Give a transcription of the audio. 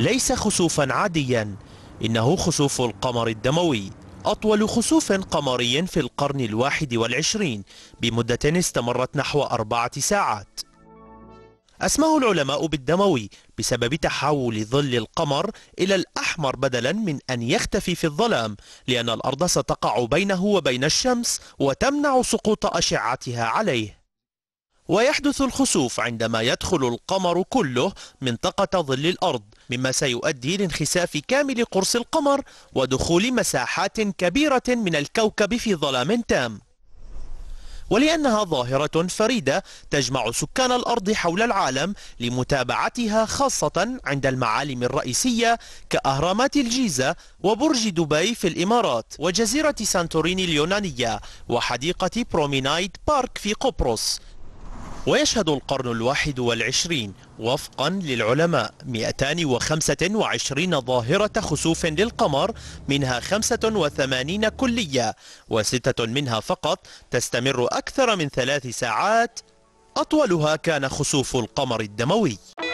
ليس خسوفا عاديا إنه خسوف القمر الدموي أطول خسوف قمري في القرن الواحد والعشرين بمدة استمرت نحو أربعة ساعات أسماه العلماء بالدموي بسبب تحول ظل القمر إلى الأحمر بدلا من أن يختفي في الظلام لأن الأرض ستقع بينه وبين الشمس وتمنع سقوط أشعتها عليه ويحدث الخسوف عندما يدخل القمر كله منطقة ظل الأرض مما سيؤدي لانخساف كامل قرص القمر ودخول مساحات كبيرة من الكوكب في ظلام تام ولأنها ظاهرة فريدة تجمع سكان الأرض حول العالم لمتابعتها خاصة عند المعالم الرئيسية كأهرامات الجيزة وبرج دبي في الإمارات وجزيرة سانتوريني اليونانية وحديقة برومينايد بارك في قبرص ويشهد القرن الواحد والعشرين وفقا للعلماء 225 ظاهرة خسوف للقمر منها 85 كلية وستة منها فقط تستمر أكثر من ثلاث ساعات أطولها كان خسوف القمر الدموي